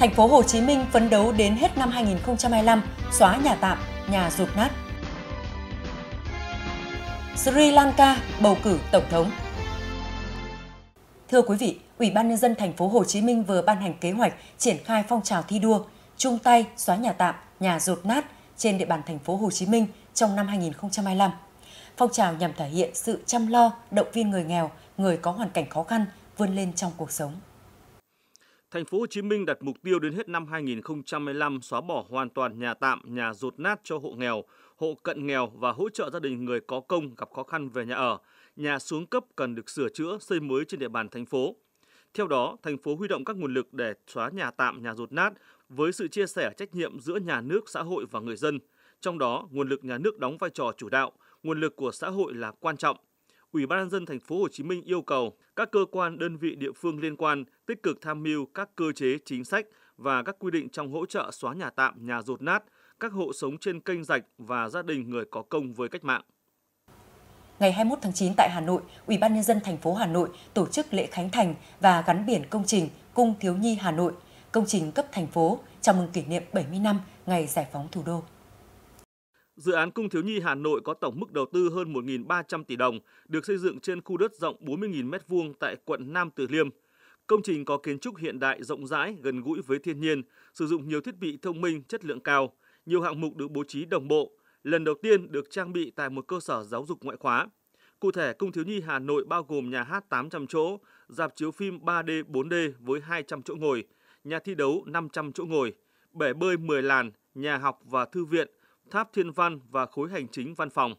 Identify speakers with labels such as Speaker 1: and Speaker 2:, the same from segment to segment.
Speaker 1: Thành phố Hồ Chí Minh phấn đấu đến hết năm 2025 xóa nhà tạm, nhà rụt nát. Sri Lanka bầu cử tổng thống. Thưa quý vị, Ủy ban nhân dân thành phố Hồ Chí Minh vừa ban hành kế hoạch triển khai phong trào thi đua chung tay xóa nhà tạm, nhà rột nát trên địa bàn thành phố Hồ Chí Minh trong năm 2025. Phong trào nhằm thể hiện sự chăm lo, động viên người nghèo, người có hoàn cảnh khó khăn vươn lên trong cuộc sống.
Speaker 2: Thành phố Hồ Chí Minh đặt mục tiêu đến hết năm 2025 xóa bỏ hoàn toàn nhà tạm, nhà rột nát cho hộ nghèo, hộ cận nghèo và hỗ trợ gia đình người có công gặp khó khăn về nhà ở. Nhà xuống cấp cần được sửa chữa, xây mới trên địa bàn thành phố. Theo đó, thành phố huy động các nguồn lực để xóa nhà tạm, nhà rột nát với sự chia sẻ trách nhiệm giữa nhà nước, xã hội và người dân. Trong đó, nguồn lực nhà nước đóng vai trò chủ đạo, nguồn lực của xã hội là quan trọng – Ủy ban nhân dân thành phố Hồ Chí Minh yêu cầu các cơ quan đơn vị địa phương liên quan tích cực tham mưu các cơ chế chính sách và các quy định trong hỗ trợ xóa nhà tạm, nhà rột nát, các hộ sống trên kênh rạch và gia đình người có công với cách mạng.
Speaker 1: Ngày 21 tháng 9 tại Hà Nội, Ủy ban nhân dân thành phố Hà Nội tổ chức lễ khánh thành và gắn biển công trình Cung thiếu nhi Hà Nội, công trình cấp thành phố chào mừng kỷ niệm 70 năm ngày giải phóng thủ đô.
Speaker 2: Dự án Cung Thiếu Nhi Hà Nội có tổng mức đầu tư hơn 1.300 tỷ đồng, được xây dựng trên khu đất rộng 40.000 m2 tại quận Nam Từ Liêm. Công trình có kiến trúc hiện đại rộng rãi, gần gũi với thiên nhiên, sử dụng nhiều thiết bị thông minh chất lượng cao, nhiều hạng mục được bố trí đồng bộ, lần đầu tiên được trang bị tại một cơ sở giáo dục ngoại khóa. Cụ thể, Cung Thiếu Nhi Hà Nội bao gồm nhà hát 800 chỗ, dạp chiếu phim 3D, 4D với 200 chỗ ngồi, nhà thi đấu 500 chỗ ngồi, bể bơi 10 làn, nhà học và thư viện – Tháp Thiên Văn và khối hành chính văn phòng.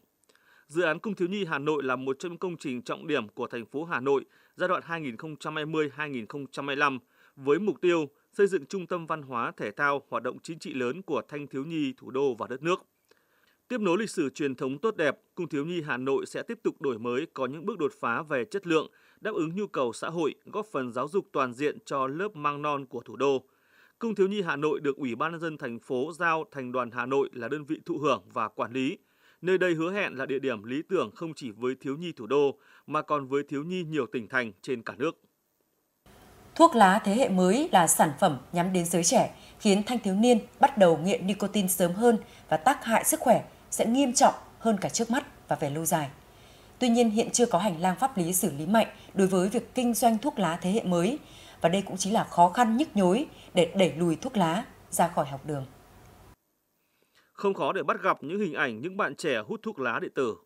Speaker 2: Dự án Cung thiếu nhi Hà Nội là một trong những công trình trọng điểm của thành phố Hà Nội giai đoạn 2020-2025 với mục tiêu xây dựng trung tâm văn hóa, thể thao, hoạt động chính trị lớn của thanh thiếu nhi thủ đô và đất nước. Tiếp nối lịch sử truyền thống tốt đẹp, Cung thiếu nhi Hà Nội sẽ tiếp tục đổi mới có những bước đột phá về chất lượng, đáp ứng nhu cầu xã hội, góp phần giáo dục toàn diện cho lớp mang non của thủ đô – Cung thiếu nhi Hà Nội được Ủy ban nhân dân thành phố giao thành đoàn Hà Nội là đơn vị thụ hưởng và quản lý. Nơi đây hứa hẹn là địa điểm lý tưởng không chỉ với thiếu nhi thủ đô mà còn với thiếu nhi nhiều tỉnh thành trên cả nước.
Speaker 1: Thuốc lá thế hệ mới là sản phẩm nhắm đến giới trẻ, khiến thanh thiếu niên bắt đầu nghiện nicotine sớm hơn và tác hại sức khỏe sẽ nghiêm trọng hơn cả trước mắt và về lâu dài. Tuy nhiên hiện chưa có hành lang pháp lý xử lý mạnh đối với việc kinh doanh thuốc lá thế hệ mới và đây cũng chính là khó khăn nhức nhối để đẩy lùi thuốc lá ra khỏi học đường.
Speaker 2: Không khó để bắt gặp những hình ảnh những bạn trẻ hút thuốc lá điện tử.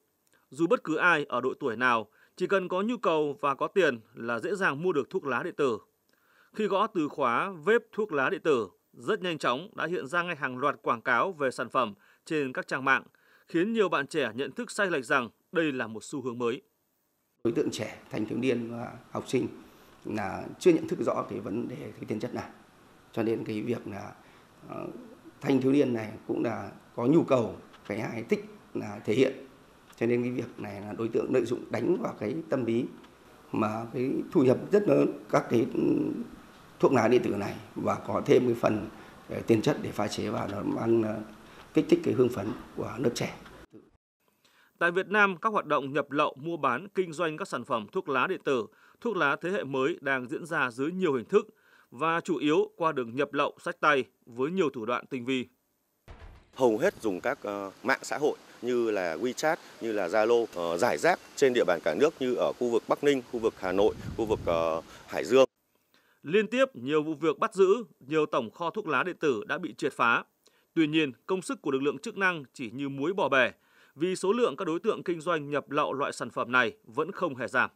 Speaker 2: Dù bất cứ ai ở độ tuổi nào, chỉ cần có nhu cầu và có tiền là dễ dàng mua được thuốc lá điện tử. Khi gõ từ khóa vếp thuốc lá điện tử, rất nhanh chóng đã hiện ra ngay hàng loạt quảng cáo về sản phẩm trên các trang mạng, khiến nhiều bạn trẻ nhận thức sai lệch rằng đây là một xu hướng mới. Đối tượng trẻ, thanh thiếu niên và học sinh là chưa nhận thức rõ cái vấn đề cái tiền chất này cho nên cái việc là uh, thanh thiếu niên này cũng là có nhu cầu cái ai thích là thể hiện cho nên cái việc này là đối tượng lợi dụng đánh vào cái tâm lý mà cái thu nhập rất lớn các cái thuốc lá điện tử này và có thêm cái phần ờ, tiền chất để pha chế vào nó mang ờ, kích thích cái hương phấn của lớp trẻ. Tại Việt Nam, các hoạt động nhập lậu, mua bán, kinh doanh các sản phẩm thuốc lá điện tử thuốc lá thế hệ mới đang diễn ra dưới nhiều hình thức và chủ yếu qua đường nhập lậu sách tay với nhiều thủ đoạn tinh vi. Hầu hết dùng các ờ, mạng xã hội như là WeChat, như là Zalo ờ, giải rác trên địa bàn cả nước như ở khu vực Bắc Ninh, khu vực Hà Nội, khu vực ờ, Hải Dương. Liên tiếp nhiều vụ việc bắt giữ, nhiều tổng kho thuốc lá điện tử đã bị triệt phá. Tuy nhiên, công sức của lực lượng chức năng chỉ như muối bỏ bể vì số lượng các đối tượng kinh doanh nhập lậu loại sản phẩm này vẫn không hề giảm.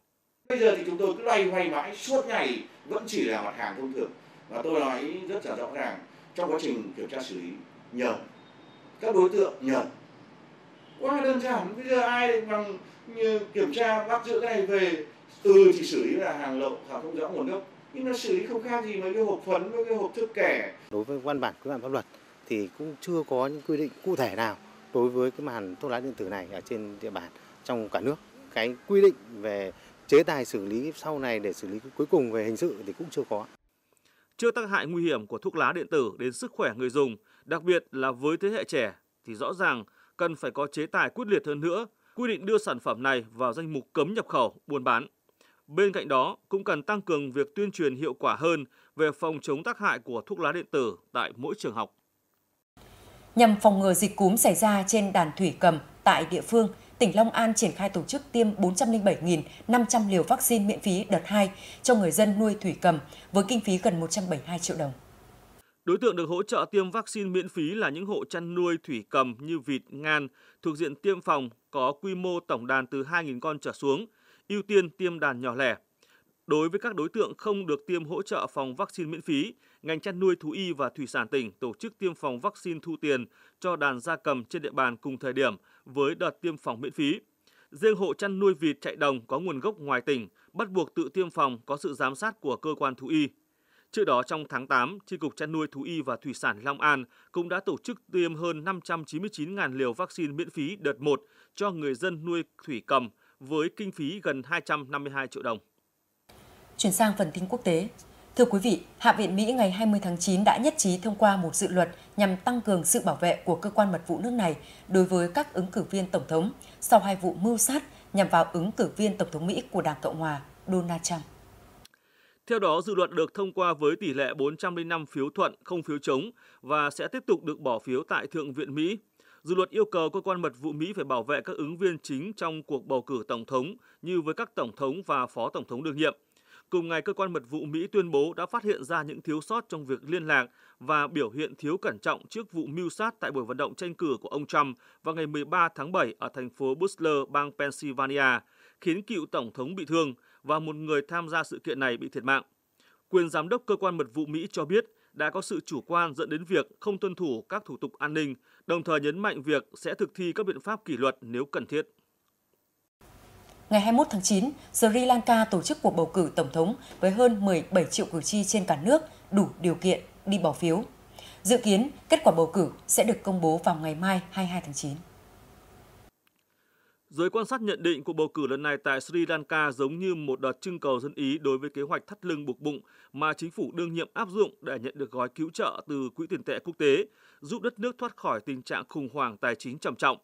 Speaker 2: Bây giờ thì chúng tôi cứ loay hoay mãi suốt ngày vẫn chỉ là mặt hàng thông thường. Và tôi nói rất là rõ ràng trong quá trình kiểm tra xử lý nhờ các đối tượng nhờ quá đơn giản bây giờ ai bằng như kiểm tra bắt giữ cái này về từ chỉ xử lý là hàng lậu hàng không rõ nguồn gốc nhưng nó xử lý không khác gì mấy cái hộp phấn với cái hộp thức kẻ đối với văn bản quy phạm pháp luật thì cũng chưa có những quy định cụ thể nào đối với cái màn thuốc lá điện tử này ở trên địa bàn trong cả nước cái quy định về chế tài xử lý sau này để xử lý cuối cùng về hình sự thì cũng chưa có. Chưa tác hại nguy hiểm của thuốc lá điện tử đến sức khỏe người dùng, đặc biệt là với thế hệ trẻ thì rõ ràng cần phải có chế tài quyết liệt hơn nữa, quy định đưa sản phẩm này vào danh mục cấm nhập khẩu, buôn bán. Bên cạnh đó, cũng cần tăng cường việc tuyên truyền hiệu quả hơn về phòng chống tác hại của thuốc lá điện tử tại mỗi trường học.
Speaker 1: Nhằm phòng ngừa dịch cúm xảy ra trên đàn thủy cầm tại địa phương, tỉnh Long An triển khai tổ chức tiêm 407.500 liều vaccine miễn phí đợt 2 cho người dân nuôi thủy cầm với kinh phí gần 172 triệu đồng.
Speaker 2: Đối tượng được hỗ trợ tiêm vaccine miễn phí là những hộ chăn nuôi thủy cầm như vịt, ngan, thuộc diện tiêm phòng có quy mô tổng đàn từ 2.000 con trở xuống, ưu tiên tiêm đàn nhỏ lẻ. Đối với các đối tượng không được tiêm hỗ trợ phòng vaccine miễn phí, ngành chăn nuôi thú y và thủy sản tỉnh tổ chức tiêm phòng vaccine thu tiền cho đàn gia cầm trên địa bàn cùng thời điểm với đợt tiêm phòng miễn phí. Riêng hộ chăn nuôi vịt chạy đồng có nguồn gốc ngoài tỉnh bắt buộc tự tiêm phòng có sự giám sát của cơ quan thú y. Trước đó trong tháng 8, Tri Cục Chăn nuôi Thú y và Thủy sản Long An cũng đã tổ chức tiêm hơn 599.000 liều vaccine miễn phí đợt 1 cho người dân nuôi thủy cầm với kinh phí gần 252 triệu đồng.
Speaker 1: Chuyển sang phần tin quốc tế. Thưa quý vị, Hạ viện Mỹ ngày 20 tháng 9 đã nhất trí thông qua một dự luật nhằm tăng cường sự bảo vệ của cơ quan mật vụ nước này đối với các ứng cử viên tổng thống sau hai vụ mưu sát nhằm vào ứng cử viên tổng thống Mỹ của Đảng Cộng hòa Donald Trump.
Speaker 2: Theo đó, dự luật được thông qua với tỷ lệ 405 phiếu thuận, không phiếu chống và sẽ tiếp tục được bỏ phiếu tại Thượng viện Mỹ. Dự luật yêu cầu cơ quan mật vụ Mỹ phải bảo vệ các ứng viên chính trong cuộc bầu cử tổng thống như với các tổng thống và phó tổng thống đương nhiệm. Cùng ngày, cơ quan mật vụ Mỹ tuyên bố đã phát hiện ra những thiếu sót trong việc liên lạc và biểu hiện thiếu cẩn trọng trước vụ mưu sát tại buổi vận động tranh cử của ông Trump vào ngày 13 tháng 7 ở thành phố Butler, bang Pennsylvania, khiến cựu tổng thống bị thương và một người tham gia sự kiện này bị thiệt mạng. Quyền giám đốc cơ quan mật vụ Mỹ cho biết đã có sự chủ quan dẫn đến việc không tuân thủ các thủ tục an ninh, đồng thời nhấn mạnh việc sẽ thực thi các biện pháp kỷ luật nếu cần thiết
Speaker 1: ngày 21 tháng 9, Sri Lanka tổ chức cuộc bầu cử tổng thống với hơn 17 triệu cử tri trên cả nước đủ điều kiện đi bỏ phiếu. Dự kiến, kết quả bầu cử sẽ được công bố vào ngày mai 22 tháng 9.
Speaker 2: Giới quan sát nhận định cuộc bầu cử lần này tại Sri Lanka giống như một đợt trưng cầu dân ý đối với kế hoạch thắt lưng buộc bụng mà chính phủ đương nhiệm áp dụng để nhận được gói cứu trợ từ Quỹ tiền tệ quốc tế, giúp đất nước thoát khỏi tình trạng khủng hoảng tài chính trầm trọng.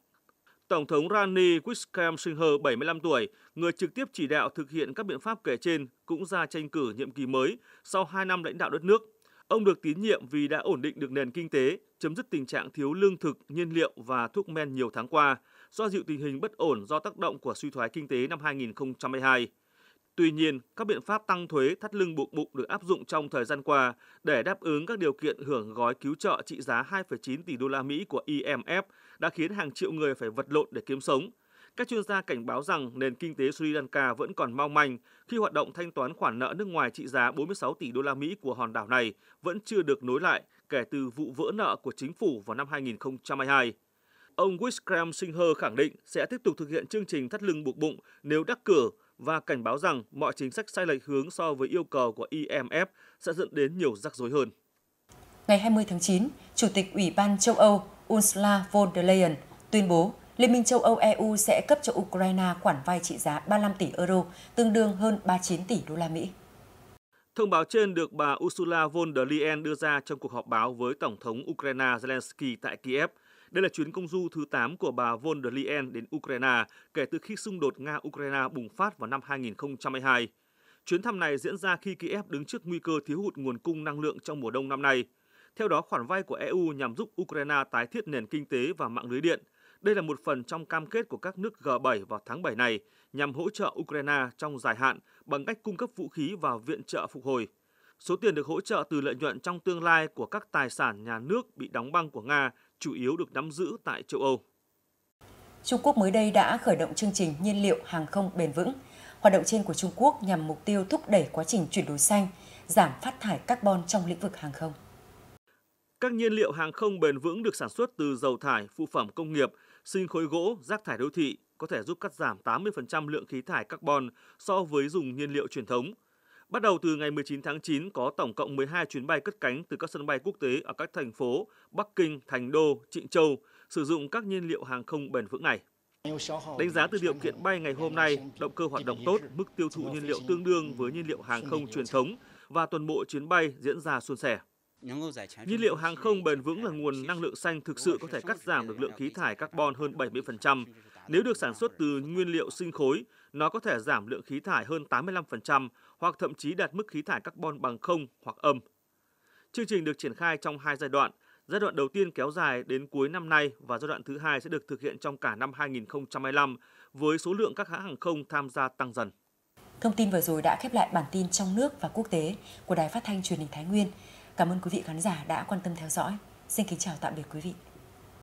Speaker 2: Tổng thống Rani Wickremesinghe, 75 tuổi, người trực tiếp chỉ đạo thực hiện các biện pháp kể trên, cũng ra tranh cử nhiệm kỳ mới sau 2 năm lãnh đạo đất nước. Ông được tín nhiệm vì đã ổn định được nền kinh tế, chấm dứt tình trạng thiếu lương thực, nhiên liệu và thuốc men nhiều tháng qua, do dịu tình hình bất ổn do tác động của suy thoái kinh tế năm 2022. Tuy nhiên, các biện pháp tăng thuế thắt lưng buộc bụng được áp dụng trong thời gian qua để đáp ứng các điều kiện hưởng gói cứu trợ trị giá 2,9 tỷ đô la Mỹ của IMF đã khiến hàng triệu người phải vật lộn để kiếm sống. Các chuyên gia cảnh báo rằng nền kinh tế Sri Lanka vẫn còn mong manh khi hoạt động thanh toán khoản nợ nước ngoài trị giá 46 tỷ đô la Mỹ của hòn đảo này vẫn chưa được nối lại kể từ vụ vỡ nợ của chính phủ vào năm 2022 ông Wickram Singher khẳng định sẽ tiếp tục thực hiện chương trình thắt lưng buộc bụng nếu đắc cử và cảnh báo rằng mọi chính sách sai lệch hướng so với yêu cầu của IMF sẽ dẫn đến nhiều rắc rối hơn.
Speaker 1: Ngày 20 tháng 9, Chủ tịch Ủy ban châu Âu Ursula von der Leyen tuyên bố Liên minh châu Âu EU sẽ cấp cho Ukraine khoản vay trị giá 35 tỷ euro, tương đương hơn 39 tỷ đô la Mỹ.
Speaker 2: Thông báo trên được bà Ursula von der Leyen đưa ra trong cuộc họp báo với Tổng thống Ukraine Zelensky tại Kiev – đây là chuyến công du thứ 8 của bà von der Leyen đến Ukraine kể từ khi xung đột Nga-Ukraine bùng phát vào năm 2022. Chuyến thăm này diễn ra khi Kiev đứng trước nguy cơ thiếu hụt nguồn cung năng lượng trong mùa đông năm nay. Theo đó, khoản vay của EU nhằm giúp Ukraine tái thiết nền kinh tế và mạng lưới điện. Đây là một phần trong cam kết của các nước G7 vào tháng 7 này nhằm hỗ trợ Ukraine trong dài hạn bằng cách cung cấp vũ khí và viện trợ phục hồi. Số tiền được hỗ trợ từ lợi nhuận trong tương lai của các tài sản nhà nước bị đóng băng của Nga chủ yếu được nắm giữ tại châu Âu.
Speaker 1: Trung Quốc mới đây đã khởi động chương trình nhiên liệu hàng không bền vững. Hoạt động trên của Trung Quốc nhằm mục tiêu thúc đẩy quá trình chuyển đổi xanh, giảm phát thải carbon trong lĩnh vực hàng không.
Speaker 2: Các nhiên liệu hàng không bền vững được sản xuất từ dầu thải, phụ phẩm công nghiệp, sinh khối gỗ, rác thải đô thị có thể giúp cắt giảm 80% lượng khí thải carbon so với dùng nhiên liệu truyền thống – Bắt đầu từ ngày 19 tháng 9 có tổng cộng 12 chuyến bay cất cánh từ các sân bay quốc tế ở các thành phố Bắc Kinh, Thành Đô, Trịnh Châu sử dụng các nhiên liệu hàng không bền vững này. Đánh giá từ điều kiện bay ngày hôm nay, động cơ hoạt động tốt, mức tiêu thụ nhiên liệu tương đương với nhiên liệu hàng không truyền thống và toàn bộ chuyến bay diễn ra suôn sẻ. Nhiên liệu hàng không bền vững là nguồn năng lượng xanh thực sự có thể cắt giảm được lượng khí thải carbon hơn 70%. Nếu được sản xuất từ nguyên liệu sinh khối, nó có thể giảm lượng khí thải hơn 85%, hoặc thậm chí đạt mức khí thải carbon bằng không hoặc âm. Chương trình được triển khai trong hai giai đoạn. Giai đoạn đầu tiên kéo dài đến cuối năm nay và giai đoạn thứ hai sẽ được thực hiện trong cả năm 2025 với số lượng các hãng hàng không tham gia tăng dần.
Speaker 1: Thông tin vừa rồi đã khép lại bản tin trong nước và quốc tế của Đài Phát thanh Truyền hình Thái Nguyên. Cảm ơn quý vị khán giả đã quan tâm theo dõi. Xin kính chào tạm biệt quý vị.